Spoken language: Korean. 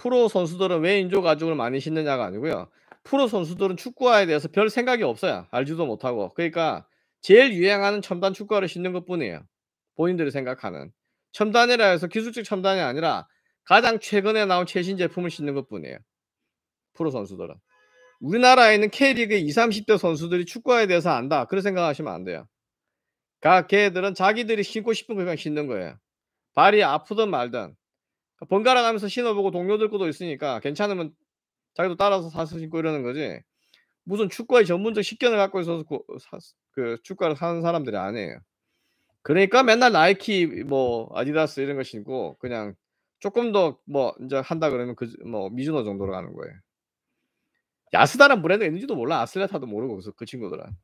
프로 선수들은 왜 인조 가죽을 많이 신느냐가 아니고요. 프로 선수들은 축구화에 대해서 별 생각이 없어요. 알지도 못하고. 그러니까 제일 유행하는 첨단 축구화를 신는 것뿐이에요. 본인들이 생각하는. 첨단이라 해서 기술적 첨단이 아니라 가장 최근에 나온 최신 제품을 신는 것뿐이에요. 프로 선수들은. 우리나라에 있는 K리그 20, 30대 선수들이 축구화에 대해서 안다. 그렇게 생각하시면 안 돼요. 각 걔들은 자기들이 신고 싶은 걸 그냥 신는 거예요. 발이 아프든 말든 번갈아 가면서 신어보고 동료들 것도 있으니까 괜찮으면 자기도 따라서 사서 신고 이러는 거지. 무슨 축구의 전문적 식견을 갖고 있어서 그, 사, 그 축구를 사는 사람들이 아니에요. 그러니까 맨날 나이키 뭐 아디다스 이런 거 신고 그냥 조금 더 뭐 이제 한다 그러면 그 뭐 미주노 정도로 가는 거예요. 야스다란 브랜드가 있는지도 몰라 아슬레타도 모르고 그 친구들은.